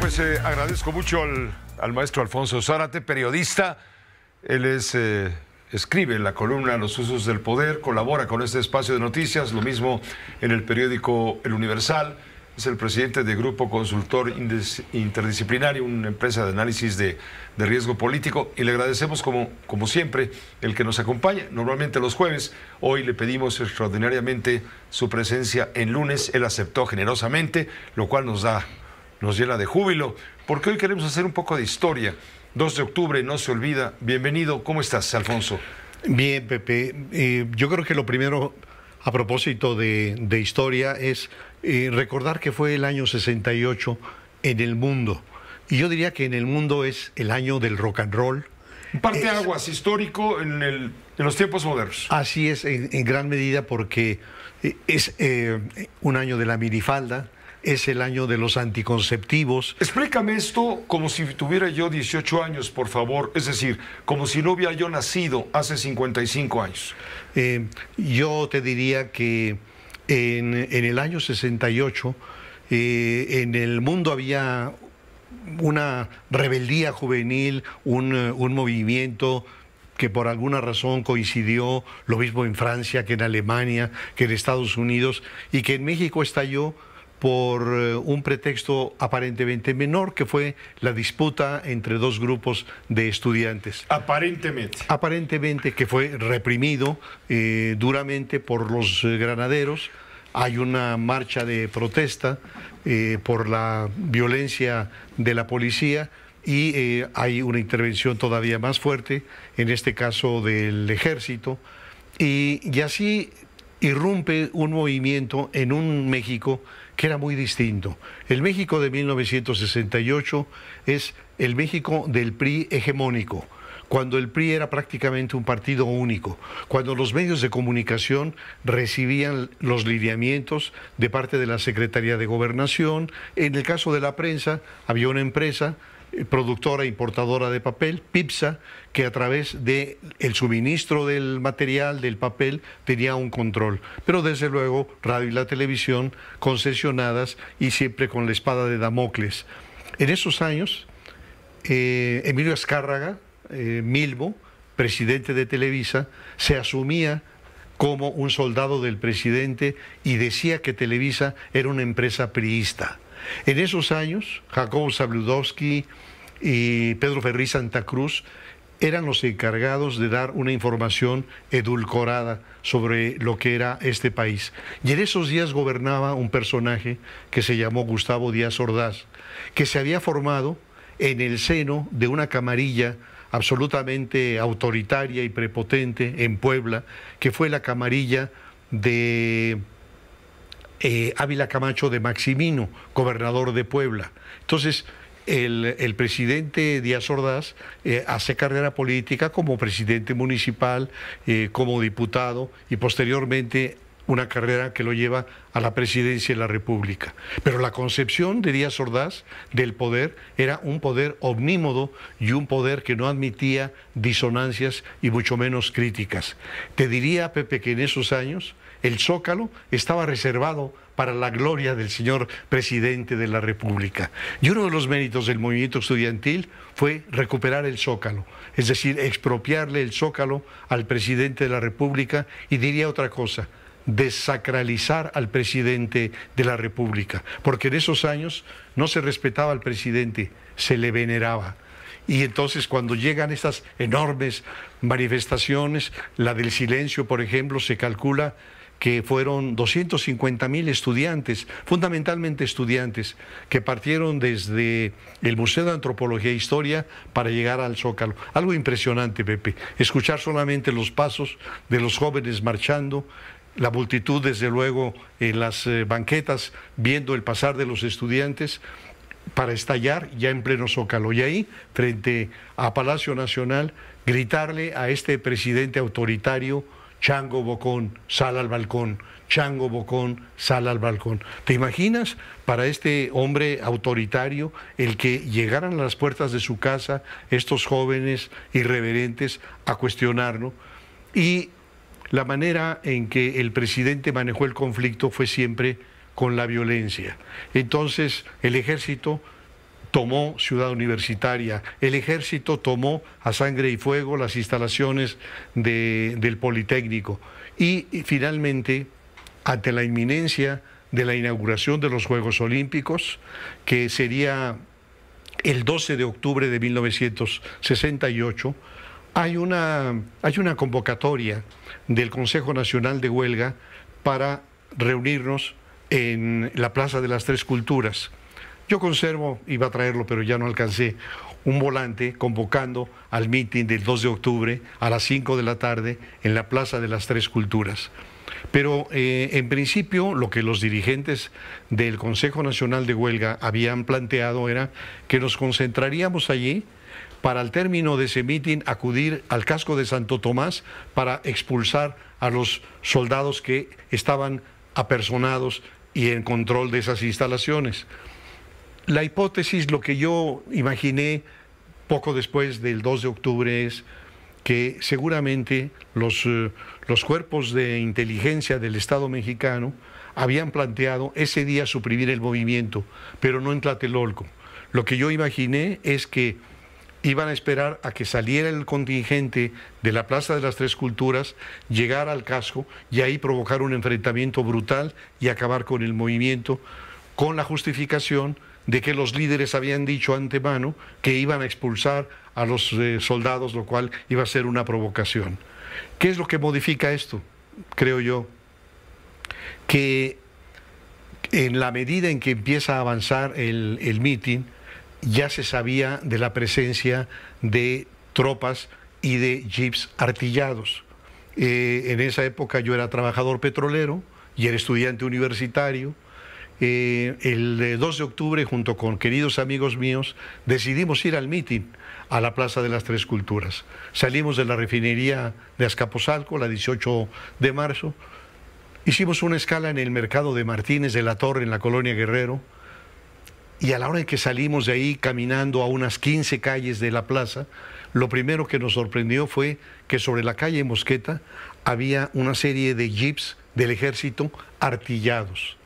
Pues eh, agradezco mucho al, maestro Alfonso Zárate, periodista. Él es, eh, escribe la columna Los usos del poder, colabora con este espacio de noticias, lo mismo en el periódico El Universal es el presidente de Grupo Consultor Interdisciplinario, una empresa de análisis de, riesgo político, y le agradecemos como, como siempre el que nos acompaña, normalmente los jueves, hoy le pedimos extraordinariamente su presencia en lunes, él aceptó generosamente, lo cual nos da, nos llena de júbilo, porque hoy queremos hacer un poco de historia. 2 de octubre, no se olvida, bienvenido, ¿cómo estás, Alfonso? Bien, Pepe, eh, yo creo que lo primero a propósito de, de historia es eh, recordar que fue el año 68 en el mundo. Y yo diría que en el mundo es el año del rock and roll. Parte aguas histórico en, los tiempos modernos. Así es, en, gran medida porque eh, es eh, un año de la minifalda, es el año de los anticonceptivos. Explícame esto como si tuviera yo 18 años, por favor, es decir, como si no hubiera yo nacido hace 55 años. yo te diría que en, el año 68 eh, en el mundo había una rebeldía juvenil, un, eh, un movimiento que por alguna razón coincidió, lo mismo en Francia que en Alemania, que en Estados Unidos, y que en México estalló por eh, un pretexto aparentemente menor, que fue la disputa entre dos grupos de estudiantes. Aparentemente. Aparentemente, que fue reprimido eh, duramente por los eh, granaderos. Hay una marcha de protesta por la violencia de la policía y hay una intervención todavía más fuerte, en este caso del ejército. y, y así irrumpe un movimiento en un México que era muy distinto. El México de 1968 es el México del PRI hegemónico, cuando el PRI era prácticamente un partido único, cuando los medios de comunicación recibían los lineamientos de parte de la Secretaría de Gobernación, en el caso de la prensa había una empresa productora e importadora de papel, PIPSA, que a través del el suministro del material, del papel, tenía un control. Pero desde luego, radio y la televisión concesionadas y siempre con la espada de Damocles. En esos años, eh, Emilio Azcárraga, eh, Milbo, presidente de Televisa, se asumía como un soldado del presidente y decía que Televisa era una empresa priista. En esos años, Jacobo Sabludowski y Pedro Ferri Santa Cruz eran los encargados de dar una información edulcorada sobre lo que era este país. Y en esos días gobernaba un personaje que se llamó Gustavo Díaz Ordaz, que se había formado en el seno de una camarilla absolutamente autoritaria y prepotente en Puebla, que fue la camarilla de eh, Ávila Camacho de Maximino, gobernador de Puebla. Entonces, el, presidente Díaz Ordaz eh, hace carrera política como presidente municipal, eh, como diputado y posteriormente una carrera que lo lleva a la presidencia de la República. Pero la concepción de Díaz Ordaz del poder era un poder omnímodo y un poder que no admitía disonancias y mucho menos críticas. Te diría, Pepe, que en esos años el Zócalo estaba reservado para la gloria del señor presidente de la República. Y uno de los méritos del movimiento estudiantil fue recuperar el Zócalo, es decir, expropiarle el Zócalo al presidente de la República y diría otra cosa, desacralizar al presidente de la República, porque en esos años no se respetaba al presidente, se le veneraba. Y entonces cuando llegan estas enormes manifestaciones, la del silencio, por ejemplo, se calcula que fueron 250 mil estudiantes, fundamentalmente estudiantes, que partieron desde el Museo de Antropología e Historia para llegar al Zócalo. Algo impresionante, Pepe, escuchar solamente los pasos de los jóvenes marchando, la multitud, desde luego, en las eh, banquetas, viendo el pasar de los estudiantes para estallar ya en pleno zócalo. Y ahí, frente a Palacio Nacional, gritarle a este presidente autoritario, chango, bocón, sal al balcón, chango, bocón, sal al balcón. ¿Te imaginas para este hombre autoritario el que llegaran a las puertas de su casa estos jóvenes irreverentes a cuestionarlo? Y la manera en que el presidente manejó el conflicto fue siempre con la violencia. Entonces el ejército tomó Ciudad Universitaria, el ejército tomó a sangre y fuego las instalaciones del Politécnico y, finalmente, ante la inminencia de la inauguración de los Juegos Olímpicos, que sería el 12 de octubre de 1968, hay una, hay una convocatoria del Consejo Nacional de Huelga para reunirnos en la Plaza de las Tres Culturas. Yo conservo, iba a traerlo, pero ya no alcancé, un volante convocando al mitin del 2 de octubre a las 5 de la tarde en la Plaza de las Tres Culturas. Pero eh, en principio lo que los dirigentes del Consejo Nacional de Huelga habían planteado era que nos concentraríamos allí para al término de ese mitin acudir al casco de Santo Tomás para expulsar a los soldados que estaban apersonados y en control de esas instalaciones. La hipótesis, lo que yo imaginé poco después del 2 de octubre es que seguramente los, eh, los cuerpos de inteligencia del Estado mexicano habían planteado ese día suprimir el movimiento, pero no en Tlatelolco. Lo que yo imaginé es que iban a esperar a que saliera el contingente de la Plaza de las Tres Culturas, llegar al casco y ahí provocar un enfrentamiento brutal y acabar con el movimiento, con la justificación de que los líderes habían dicho antemano que iban a expulsar a los eh, soldados, lo cual iba a ser una provocación. ¿Qué es lo que modifica esto? Creo yo que en la medida en que empieza a avanzar el, el mitin, ya se sabía de la presencia de tropas y de jeeps artillados. Eh, en esa época yo era trabajador petrolero y era estudiante universitario eh, el 2 de octubre, junto con queridos amigos míos, decidimos ir al mitin a la Plaza de las Tres Culturas. Salimos de la refinería de Azcapotzalco, la 18 de marzo, hicimos una escala en el mercado de Martínez de la Torre, en la colonia Guerrero, y a la hora en que salimos de ahí caminando a unas 15 calles de la plaza, lo primero que nos sorprendió fue que sobre la calle Mosqueta había una serie de jeeps del ejército artillados.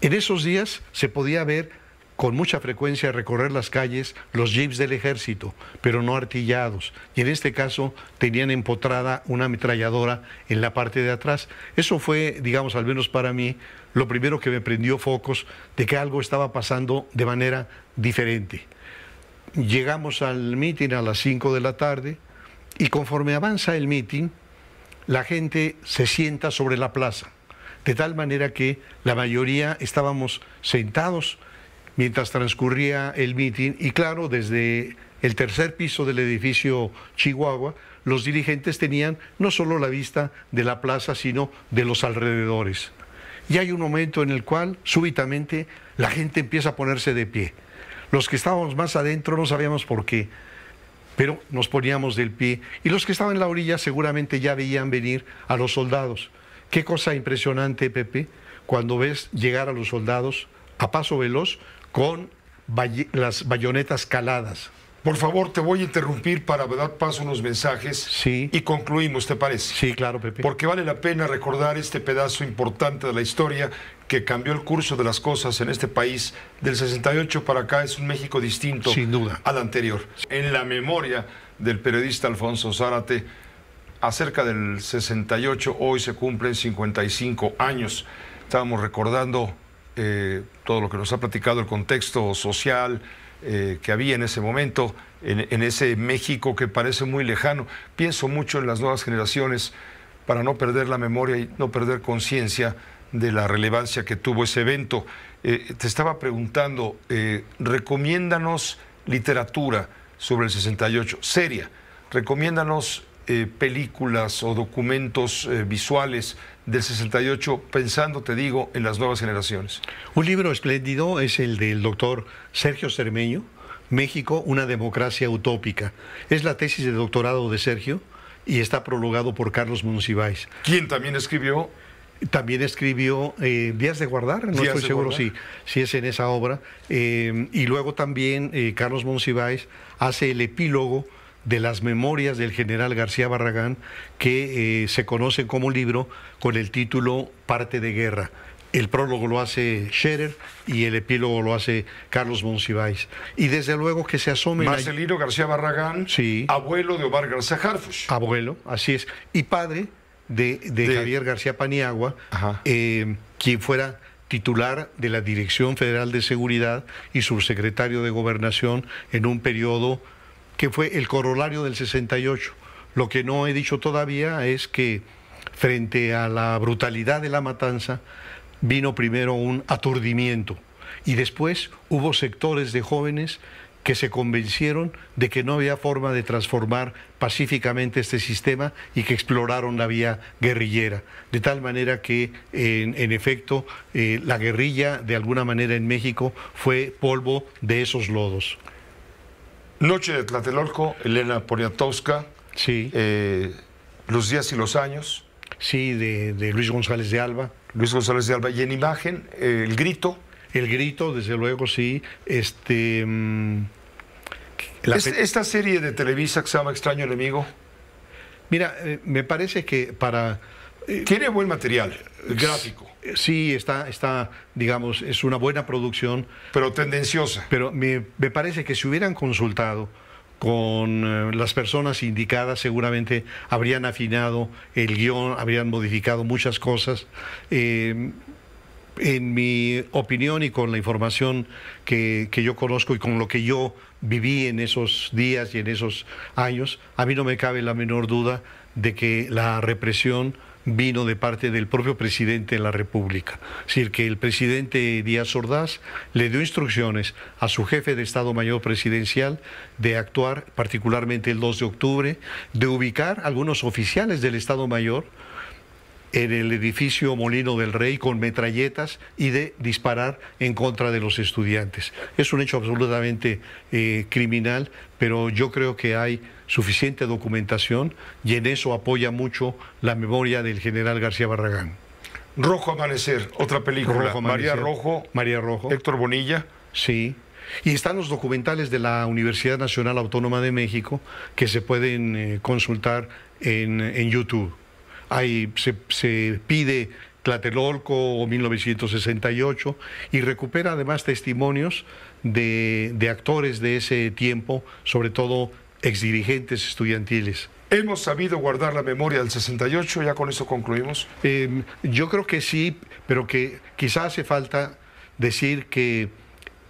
En esos días se podía ver con mucha frecuencia recorrer las calles los jeeps del ejército, pero no artillados, y en este caso tenían empotrada una ametralladora en la parte de atrás. Eso fue, digamos, al menos para mí, lo primero que me prendió focos de que algo estaba pasando de manera diferente. Llegamos al mitin a las 5 de la tarde y conforme avanza el mitin, la gente se sienta sobre la plaza de tal manera que la mayoría estábamos sentados mientras transcurría el mitin y claro, desde el tercer piso del edificio Chihuahua, los dirigentes tenían no solo la vista de la plaza, sino de los alrededores. Y hay un momento en el cual súbitamente la gente empieza a ponerse de pie. Los que estábamos más adentro no sabíamos por qué, pero nos poníamos del pie. Y los que estaban en la orilla seguramente ya veían venir a los soldados. Qué cosa impresionante, Pepe, cuando ves llegar a los soldados a paso veloz con las bayonetas caladas. Por favor, te voy a interrumpir para dar paso a unos mensajes y concluimos, ¿te parece? Sí, claro, Pepe. Porque vale la pena recordar este pedazo importante de la historia que cambió el curso de las cosas en este país. Del 68 para acá es un México distinto Sin duda. al anterior. En la memoria del periodista Alfonso Zárate, acerca del 68, hoy se cumplen 55 años. Estábamos recordando eh, todo lo que nos ha platicado el contexto social eh, que había en ese momento, en, ese México que parece muy lejano. Pienso mucho en las nuevas generaciones para no perder la memoria y no perder conciencia de la relevancia que tuvo ese evento. Eh, te estaba preguntando, recomiéndanos literatura sobre el 68, seria, recomiéndanos eh, películas o documentos eh, visuales del 68, pensando, te digo, en las nuevas generaciones. Un libro espléndido es el del doctor Sergio Cermeño, México, una democracia utópica. Es la tesis de doctorado de Sergio y está prologado por Carlos Monsiváis. ¿Quién también escribió también escribió eh, Días de Guardar, no estoy seguro si, si es en esa obra. y luego también Carlos Monsiváis hace el epílogo de las memorias del general García Barragán, que eh, se conoce como libro con el título Parte de Guerra. El prólogo lo hace Scherer y el epílogo lo hace Carlos Monsiváis. Y desde luego que se asome Marcelino García Barragán, abuelo de Omar García Jarfus Abuelo, así es. Y padre de, Javier García Paniagua, eh, quien fuera titular de la Dirección Federal de Seguridad y subsecretario de Gobernación en un periodo que fue el corolario del 68. Lo que no he dicho todavía es que frente a la brutalidad de la matanza vino primero un aturdimiento y después hubo sectores de jóvenes que se convencieron de que no había forma de transformar pacíficamente este sistema y que exploraron la vía guerrillera. De tal manera que, en, efecto, eh, la guerrilla, de alguna manera en México, fue polvo de esos lodos. Noche de Tlatelolco, Elena Poniatowska. Sí. Eh, los días y los años. Sí, de, Luis González de Alba. Luis González de Alba. Y en imagen, eh, El Grito. El Grito, desde luego, sí. Este. Mm, esta serie de Televisa que se llama Extraño Enemigo. Mira, eh, me parece que para. Tiene buen material gráfico. Sí, está, está, digamos, es una buena producción. Pero tendenciosa. Pero me, parece que si hubieran consultado con eh, las personas indicadas seguramente habrían afinado el guión, habrían modificado muchas cosas. Eh, en mi opinión y con la información que, que, yo conozco y con lo que yo viví en esos días y en esos años, a mí no me cabe la menor duda de que la represión vino de parte del propio presidente de la República. Es decir, que el presidente Díaz Ordaz le dio instrucciones a su jefe de Estado Mayor Presidencial de actuar particularmente el 2 de octubre, de ubicar algunos oficiales del Estado Mayor, en el edificio Molino del Rey con metralletas y de disparar en contra de los estudiantes. Es un hecho absolutamente eh, criminal, pero yo creo que hay suficiente documentación y en eso apoya mucho la memoria del general García Barragán. Rojo Amanecer, otra película. Rojo María Rojo. María Rojo. Héctor Bonilla. Sí. Y están los documentales de la Universidad Nacional Autónoma de México que se pueden eh, consultar en, en YouTube se, pide Tlatelolco 1968 y recupera además testimonios de, actores de ese tiempo, sobre todo exdirigentes estudiantiles. ¿Hemos sabido guardar la memoria del 68? ¿Ya con eso concluimos? Eh, yo creo que sí, pero que quizá hace falta decir que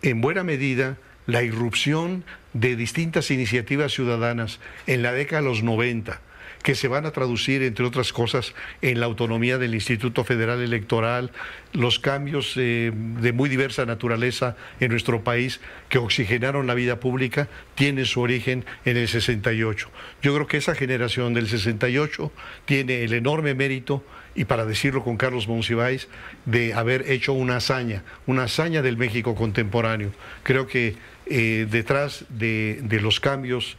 en buena medida la irrupción de distintas iniciativas ciudadanas en la década de los 90, que se van a traducir, entre otras cosas, en la autonomía del Instituto Federal Electoral, los cambios eh, de muy diversa naturaleza en nuestro país que oxigenaron la vida pública, tienen su origen en el 68. Yo creo que esa generación del 68 tiene el enorme mérito y para decirlo con Carlos Monsiváis, de haber hecho una hazaña, una hazaña del México contemporáneo. Creo que eh, detrás de los cambios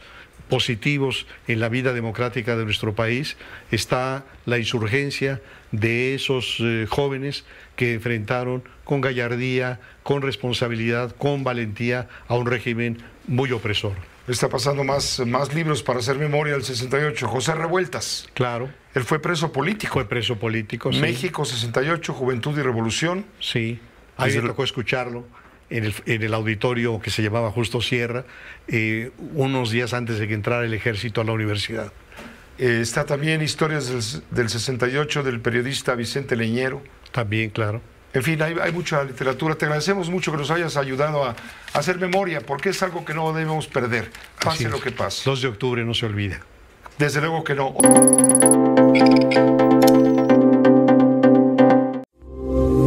positivos en la vida democrática de nuestro país está la insurgencia de esos eh, jóvenes que enfrentaron con gallardía, con responsabilidad, con valentía a un régimen muy opresor. Está pasando más, más libros para hacer memoria al 68. José Revueltas. Claro. Él fue preso político. Fue preso político, sí. México 68, Juventud y Revolución. Sí. Ahí me tocó escucharlo en el, auditorio que se llamaba Justo Sierra, eh, unos días antes de que entrara el ejército a la universidad. Eh, está también Historias del, 68 del periodista Vicente Leñero. También, claro. En fin, hay, mucha literatura. Te agradecemos mucho que nos hayas ayudado a, hacer memoria, porque es algo que no debemos perder, pase lo que pase. 2 de octubre no se olvida. Desde luego que no.